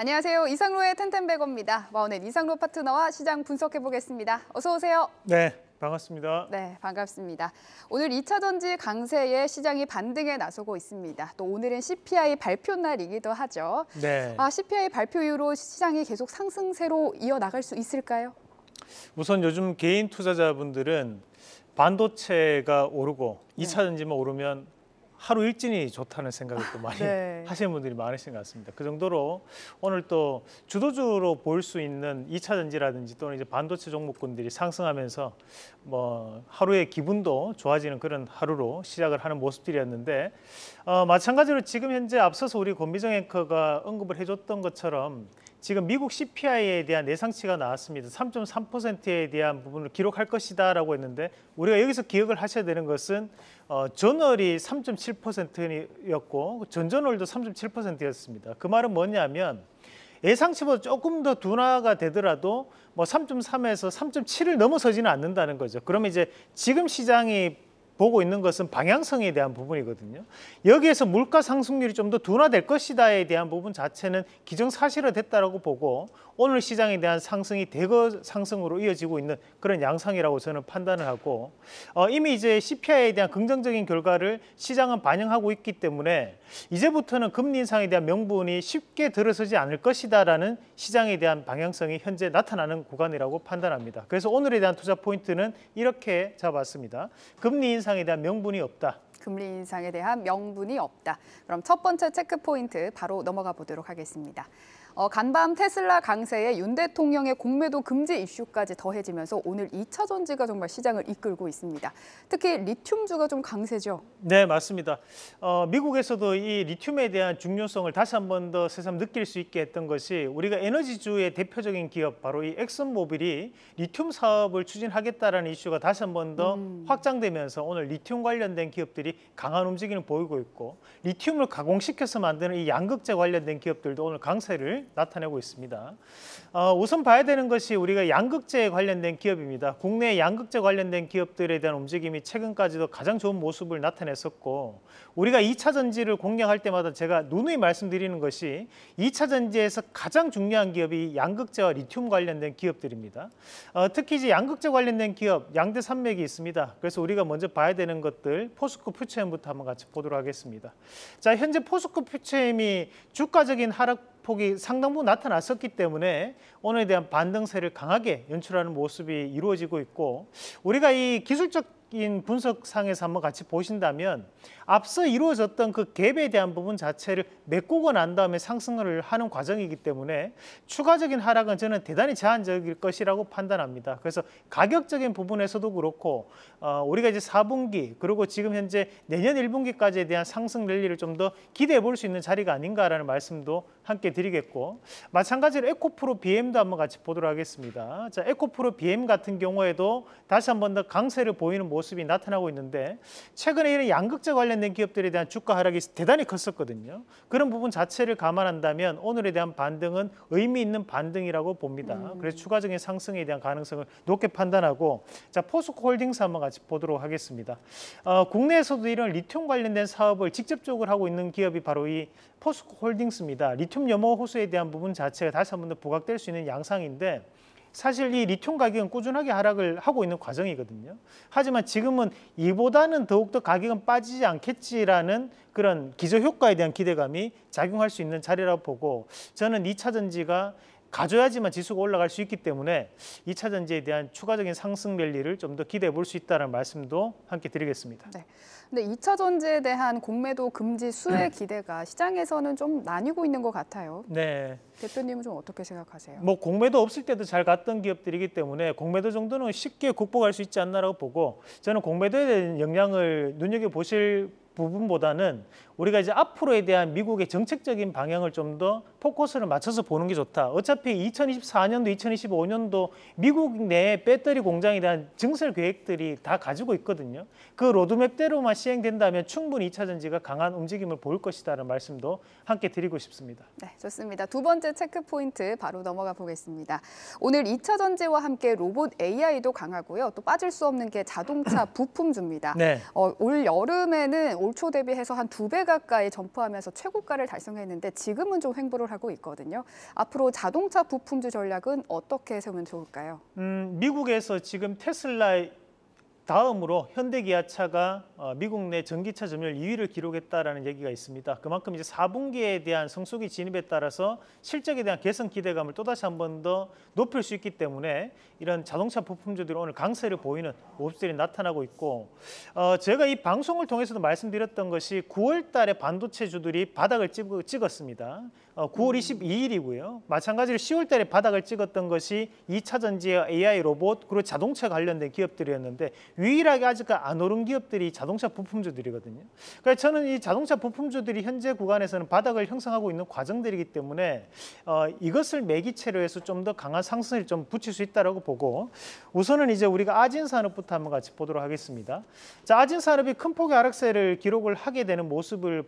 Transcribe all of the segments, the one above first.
안녕하세요. 이상로의 텐텐백어입니다. 오넷 이상로 파트너와 시장 분석해 보겠습니다. 어서 오세요. 네. 반갑습니다. 네, 반갑습니다. 오늘 2차 전지 강세에 시장이 반등에 나서고 있습니다. 또 오늘은 CPI 발표 날이기도 하죠. 네. 아, CPI 발표 이후로 시장이 계속 상승세로 이어나갈 수 있을까요? 우선 요즘 개인 투자자분들은 반도체가 오르고 2차 전지만 오르면 하루 일진이 좋다는 생각을 또 많이 네. 하시는 분들이 많으신 것 같습니다. 그 정도로 오늘 또 주도주로 볼 수 있는 이차 전지라든지 또는 이제 반도체 종목군들이 상승하면서 뭐 하루의 기분도 좋아지는 그런 하루로 시작을 하는 모습들이었는데 어, 마찬가지로 지금 현재 앞서서 우리 권미정 앵커가 언급을 해줬던 것처럼 지금 미국 CPI에 대한 예상치가 나왔습니다. 3.3%에 대한 부분을 기록할 것이다라고 했는데 우리가 여기서 기억을 하셔야 되는 것은 어, 전월이 3.7%였고 전전월도 3.7%였습니다. 그 말은 뭐냐면 예상치보다 조금 더 둔화가 되더라도 뭐 3.3에서 3.7을 넘어서지는 않는다는 거죠. 그러면 이제 지금 시장이 보고 있는 것은 방향성에 대한 부분이거든요. 여기에서 물가 상승률이 좀 더 둔화될 것이다에 대한 부분 자체는 기정사실화됐다고 보고 오늘 시장에 대한 상승이 대거 상승으로 이어지고 있는 그런 양상이라고 저는 판단을 하고 어, 이미 이제 CPI에 대한 긍정적인 결과를 시장은 반영하고 있기 때문에 이제부터는 금리 인상에 대한 명분이 쉽게 들어서지 않을 것이다라는 시장에 대한 방향성이 현재 나타나는 구간이라고 판단합니다. 그래서 오늘에 대한 투자 포인트는 이렇게 잡았습니다. 금리 인상에 대한 명분이 없다. 금리 인상에 대한 명분이 없다. 그럼 첫 번째 체크 포인트 바로 넘어가 보도록 하겠습니다. 어, 간밤 테슬라 강세에 윤 대통령의 공매도 금지 이슈까지 더해지면서 오늘 2차 전지가 정말 시장을 이끌고 있습니다. 특히 리튬주가 좀 강세죠? 네, 맞습니다. 어, 미국에서도 이 리튬에 대한 중요성을 다시 한 번 더 새삼 느낄 수 있게 했던 것이 우리가 에너지주의 대표적인 기업 바로 이 엑슨모빌이 리튬 사업을 추진하겠다라는 이슈가 다시 한 번더 음. 확장되면서 오늘 리튬 관련된 기업들이 강한 움직임을 보이고 있고 리튬을 가공시켜서 만드는 이 양극재 관련된 기업들도 오늘 강세를 나타내고 있습니다. 어, 우선 봐야 되는 것이 우리가 양극재에 관련된 기업입니다. 국내 양극재 관련된 기업들에 대한 움직임이 최근까지도 가장 좋은 모습을 나타냈었고 우리가 2차 전지를 공략할 때마다 제가 누누이 말씀드리는 것이 2차 전지에서 가장 중요한 기업이 양극재와 리튬 관련된 기업들입니다. 어, 특히 이제 양극재 관련된 기업 양대 산맥이 있습니다. 그래서 우리가 먼저 봐야 되는 것들 포스코 퓨처엠부터 한번 같이 보도록 하겠습니다. 자 현재 포스코 퓨처엠이 주가적인 하락 폭이 상당 부 나타났었기 때문에 오늘에 대한 반등세를 강하게 연출하는 모습이 이루어지고 있고 우리가 이 기술적 인 분석상에서 한번 같이 보신다면 앞서 이루어졌던 그 갭에 대한 부분 자체를 메꾸고 난 다음에 상승을 하는 과정이기 때문에 추가적인 하락은 저는 대단히 제한적일 것이라고 판단합니다. 그래서 가격적인 부분에서도 그렇고 어, 우리가 이제 4분기 그리고 지금 현재 내년 1분기까지에 대한 상승 랠리를 좀 더 기대해 볼 수 있는 자리가 아닌가라는 말씀도 함께 드리겠고 마찬가지로 에코프로 BM도 한번 같이 보도록 하겠습니다. 자, 에코프로 BM 같은 경우에도 다시 한번 더 강세를 보이는 모습 모습이 나타나고 있는데 최근에 이런 양극재 관련된 기업들에 대한 주가 하락이 대단히 컸었거든요. 그런 부분 자체를 감안한다면 오늘에 대한 반등은 의미 있는 반등이라고 봅니다. 음. 그래서 추가적인 상승에 대한 가능성을 높게 판단하고 자 포스코홀딩스 한번 같이 보도록 하겠습니다. 어, 국내에서도 이런 리튬 관련된 사업을 직접적으로 하고 있는 기업이 바로 이 포스코홀딩스입니다. 리튬 염호 호수에 대한 부분 자체가 다시 한번 더 부각될 수 있는 양상인데 사실 이 리튬 가격은 꾸준하게 하락을 하고 있는 과정이거든요. 하지만 지금은 이보다는 더욱더 가격은 빠지지 않겠지라는 그런 기저 효과에 대한 기대감이 작용할 수 있는 자리라고 보고 저는 이차 전지가 가져야지만 지수가 올라갈 수 있기 때문에 2차 전지에 대한 추가적인 상승 랠리를 좀 더 기대해 볼 수 있다는 말씀도 함께 드리겠습니다. 네. 근데 2차 전지에 대한 공매도 금지 수의 음. 기대가 시장에서는 좀 나뉘고 있는 것 같아요. 네. 대표님은 좀 어떻게 생각하세요? 뭐 공매도 없을 때도 잘 갔던 기업들이기 때문에 공매도 정도는 쉽게 극복할 수 있지 않나라고 보고 저는 공매도에 대한 영향을 눈여겨 보실 부분보다는 우리가 이제 앞으로에 대한 미국의 정책적인 방향을 좀 더 포커스를 맞춰서 보는 게 좋다. 어차피 2024년도, 2025년도 미국 내 배터리 공장에 대한 증설 계획들이 다 가지고 있거든요. 그 로드맵대로만 시행된다면 충분히 2차 전지가 강한 움직임을 보일 것이다라는 말씀도 함께 드리고 싶습니다. 네, 좋습니다. 두 번째 체크 포인트 바로 넘어가 보겠습니다. 오늘 2차 전지와 함께 로봇 AI도 강하고요. 또 빠질 수 없는 게 자동차 부품주입니다. 네. 어, 올 여름에는 올초 대비해서 한두배 가까이 점프하면서 최고가를 달성했는데 지금은 좀 횡보를 하고 있거든요. 앞으로 자동차 부품주 전략은 어떻게 세우면 좋을까요? 음, 미국에서 지금 테슬라의 다음으로 현대기아차가 어, 미국 내 전기차 점유율 2위를 기록했다라는 얘기가 있습니다. 그만큼 이제 4분기에 대한 성수기 진입에 따라서 실적에 대한 개선 기대감을 또다시 한 번 더 높일 수 있기 때문에 이런 자동차 부품주들이 오늘 강세를 보이는 모습들이 나타나고 있고 어, 제가 이 방송을 통해서도 말씀드렸던 것이 9월 달에 반도체주들이 바닥을 찍었습니다. 찍 어, 9월 22일이고요. 마찬가지로 10월 달에 바닥을 찍었던 것이 2차전지의 AI 로봇 그리고 자동차 관련된 기업들이었는데 유일하게 아직 까지안 오른 기업들이 자동차 부품주들이거든요. 그러니까 저는 이 자동차 부품주들이 현재 구간에서는 바닥을 형성하고 있는 과정들이기 때문에 어, 이것을 매기체로 해서 좀 더 강한 상승을 좀 붙일 수 있다라고 보고 우선은 이제 우리가 아진산업부터 한번 같이 보도록 하겠습니다. 자, 아진산업이 큰 폭의 하락세를 기록을 하게 되는 모습을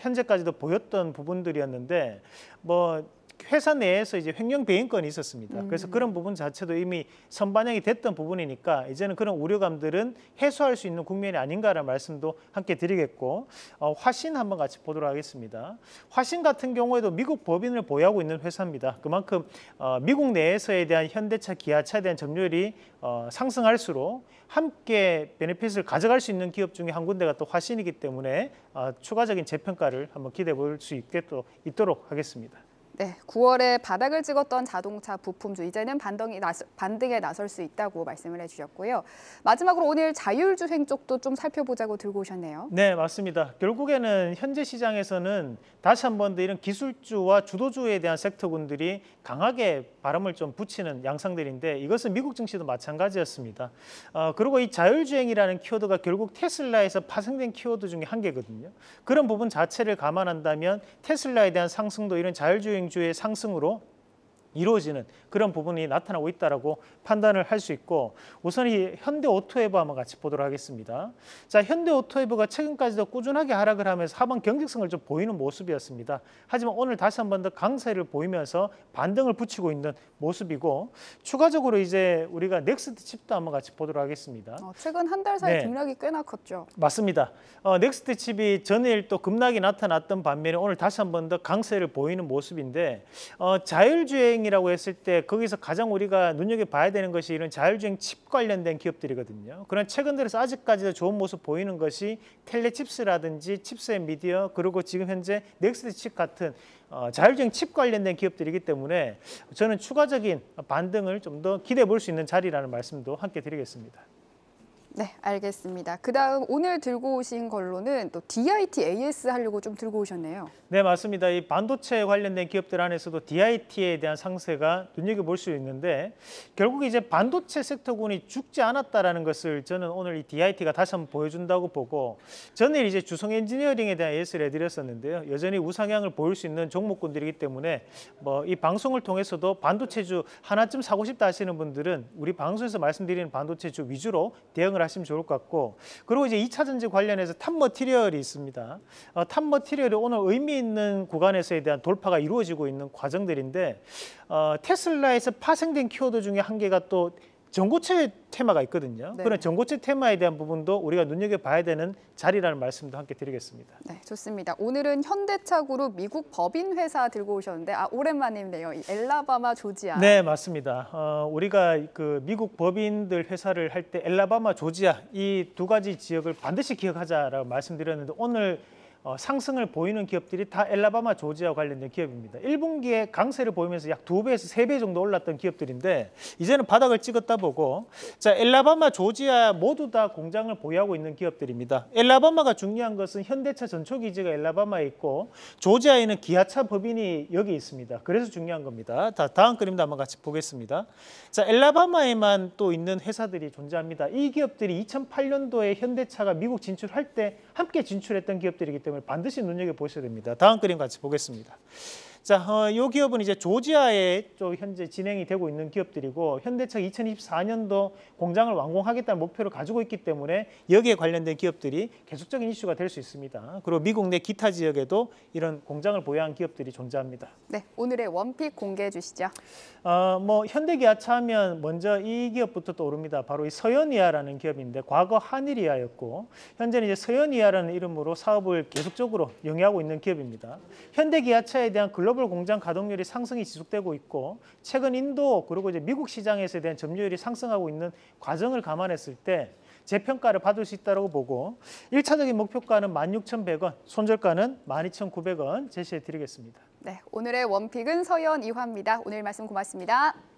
현재까지도 보였던 부분들이었는데 뭐 회사 내에서 이제 횡령 배임권이 있었습니다. 음. 그래서 그런 부분 자체도 이미 선반영이 됐던 부분이니까 이제는 그런 우려감들은 해소할 수 있는 국면이 아닌가라는 말씀도 함께 드리겠고 어, 화신 한번 같이 보도록 하겠습니다. 화신 같은 경우에도 미국 법인을 보유하고 있는 회사입니다. 그만큼 어, 미국 내에서에 대한 현대차, 기아차에 대한 점유율이 어, 상승할수록 함께 베네핏을 가져갈 수 있는 기업 중에 한 군데가 또 화신이기 때문에 어, 추가적인 재평가를 한번 기대해 볼 수 있게 있도록 하겠습니다. 네, 9월에 바닥을 찍었던 자동차 부품주 이제는 반등이 나서, 반등에 나설 수 있다고 말씀을 해주셨고요. 마지막으로 오늘 자율주행 쪽도 좀 살펴보자고 들고 오셨네요. 네, 맞습니다. 결국에는 현재 시장에서는 다시 한 번 더 이런 기술주와 주도주에 대한 섹터군들이 강하게 바람을 좀 붙이는 양상들인데 이것은 미국 증시도 마찬가지였습니다. 어, 그리고 이 자율주행이라는 키워드가 결국 테슬라에서 파생된 키워드 중에 한 개거든요. 그런 부분 자체를 감안한다면 테슬라에 대한 상승도 이런 자율주행 주의 상승으로 이루어지는 그런 부분이 나타나고 있다고 판단을 할 수 있고 우선 이 현대 오토웨브 한번 같이 보도록 하겠습니다. 자, 현대 오토웨브가 최근까지도 꾸준하게 하락을 하면서 하반 경직성을 좀 보이는 모습이었습니다. 하지만 오늘 다시 한 번 더 강세를 보이면서 반등을 붙이고 있는 모습이고 추가적으로 이제 우리가 넥스트 칩도 한번 같이 보도록 하겠습니다. 어, 최근 한 달 사이 네. 등락이 꽤나 컸죠. 맞습니다. 어, 넥스트 칩이 전일 또 급락이 나타났던 반면에 오늘 다시 한 번 더 강세를 보이는 모습인데 어, 자율주행 자율주행이라고 했을 때 거기서 가장 우리가 눈여겨봐야 되는 것이 이런 자율주행 칩 관련된 기업들이거든요. 그런 최근 들어서 아직까지도 좋은 모습 보이는 것이 텔레칩스라든지 칩스앤 미디어 그리고 지금 현재 넥스트 칩 같은 어, 자율주행 칩 관련된 기업들이기 때문에 저는 추가적인 반등을 좀 더 기대해 볼 수 있는 자리라는 말씀도 함께 드리겠습니다. 네, 알겠습니다. 그다음 오늘 들고 오신 걸로는 또 DIT AS 하려고 좀 들고 오셨네요. 네, 맞습니다. 이 반도체 관련된 기업들 안에서도 DIT에 대한 상세가 눈여겨볼 수 있는데 결국 이제 반도체 섹터군이 죽지 않았다라는 것을 저는 오늘 이 DIT가 다시 한번 보여준다고 보고 전일 이제 주성 엔지니어링에 대한 예스를 해드렸었는데요. 여전히 우상향을 보일 수 있는 종목군들이기 때문에 뭐 이 방송을 통해서도 반도체주 하나쯤 사고 싶다 하시는 분들은 우리 방송에서 말씀드리는 반도체주 위주로 대응을 하시면 좋을 것 같고 그리고 이제 2차전지 관련해서 탑머티리얼이 있습니다. 어, 탑머티리얼이 오늘 의미 있는 구간에서에 대한 돌파가 이루어지고 있는 과정들인데 어, 테슬라에서 파생된 키워드 중에 한 개가 또 전고체 테마가 있거든요. 네. 그런 전고체 테마에 대한 부분도 우리가 눈여겨봐야 되는 자리라는 말씀도 함께 드리겠습니다. 네, 좋습니다. 오늘은 현대차그룹 미국 법인 회사 들고 오셨는데 아, 오랜만이네요. 이 엘라바마 조지아. 네, 맞습니다. 어, 우리가 그 미국 법인들 회사를 할 때 엘라바마 조지아 이 두 가지 지역을 반드시 기억하자라고 말씀드렸는데 오늘 어, 상승을 보이는 기업들이 다 엘라바마 조지와 관련된 기업입니다. 1분기에 강세를 보이면서 약 2배에서 3배 정도 올랐던 기업들인데 이제는 바닥을 찍었다 보고 자 엘라바마 조지아 모두 다 공장을 보유하고 있는 기업들입니다. 엘라바마가 중요한 것은 현대차 전초기지가 엘라바마에 있고 조지아에는 기아차 법인이 여기 있습니다. 그래서 중요한 겁니다. 다, 다음 그림도 한번 같이 보겠습니다. 자 엘라바마에만 또 있는 회사들이 존재합니다. 이 기업들이 2008년도에 현대차가 미국 진출할 때 함께 진출했던 기업들이기 때문에 점을 반드시 눈여겨보셔야 됩니다. 다음 그림 같이 보겠습니다. 자, 어, 이 기업은 이제 조지아에 좀 현재 진행이 되고 있는 기업들이고 현대차 2024년도 공장을 완공하겠다는 목표를 가지고 있기 때문에 여기에 관련된 기업들이 계속적인 이슈가 될 수 있습니다. 그리고 미국 내 기타 지역에도 이런 공장을 보유한 기업들이 존재합니다. 네, 오늘의 원픽 공개해 주시죠. 어, 뭐 현대기아차 하면 먼저 이 기업부터 떠오릅니다. 바로 이 서현이아라는 기업인데 과거 한일이아였고 현재는 이제 서현이아라는 이름으로 사업을 계속적으로 영위하고 있는 기업입니다. 현대기아차에 대한 글로벌 글로벌 공장 가동률이 상승이 지속되고 있고 최근 인도 그리고 이제 미국 시장에서 대한 점유율이 상승하고 있는 과정을 감안했을 때 재평가를 받을 수 있다고 보고 1차적인 목표가는 16,100원, 손절가는 12,900원 제시해 드리겠습니다. 네, 오늘의 원픽은 서현 이화입니다. 오늘 말씀 고맙습니다.